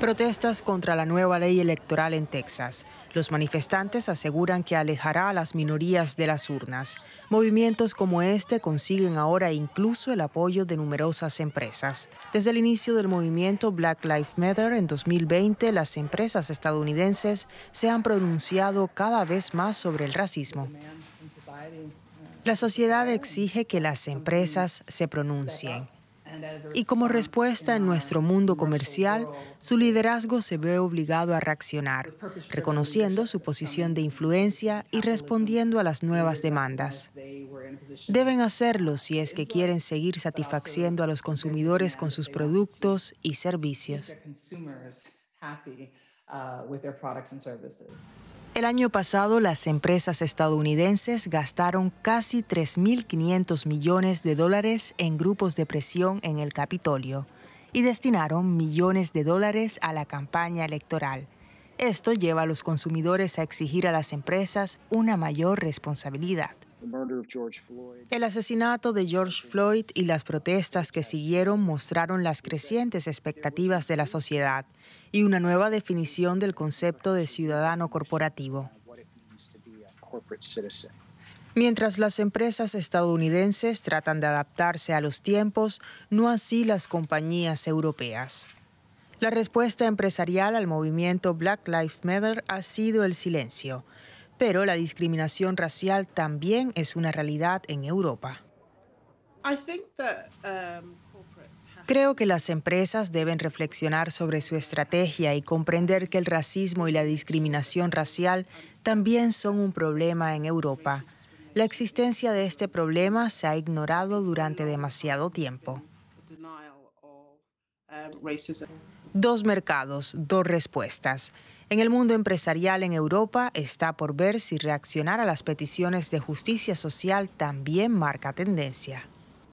Protestas contra la nueva ley electoral en Texas. Los manifestantes aseguran que alejará a las minorías de las urnas. Movimientos como este consiguen ahora incluso el apoyo de numerosas empresas. Desde el inicio del movimiento Black Lives Matter en 2020, las empresas estadounidenses se han pronunciado cada vez más sobre el racismo. La sociedad exige que las empresas se pronuncien. Y como respuesta en nuestro mundo comercial, su liderazgo se ve obligado a reaccionar, reconociendo su posición de influencia y respondiendo a las nuevas demandas. Deben hacerlo si es que quieren seguir satisfaciendo a los consumidores con sus productos y servicios. Uh, with their products and services. El año pasado, las empresas estadounidenses gastaron casi 3.500 millones de dólares en grupos de presión en el Capitolio y destinaron millones de dólares a la campaña electoral. Esto lleva a los consumidores a exigir a las empresas una mayor responsabilidad. El asesinato de George Floyd y las protestas que siguieron mostraron las crecientes expectativas de la sociedad y una nueva definición del concepto de ciudadano corporativo. Mientras las empresas estadounidenses tratan de adaptarse a los tiempos, no así las compañías europeas. La respuesta empresarial al movimiento Black Lives Matter ha sido el silencio pero la discriminación racial también es una realidad en Europa. Um, Creo que las empresas deben reflexionar sobre su estrategia y comprender que el racismo y la discriminación racial también son un problema en Europa. La existencia de este problema se ha ignorado durante demasiado tiempo. Um, dos mercados, dos respuestas. En el mundo empresarial en Europa está por ver si reaccionar a las peticiones de justicia social también marca tendencia.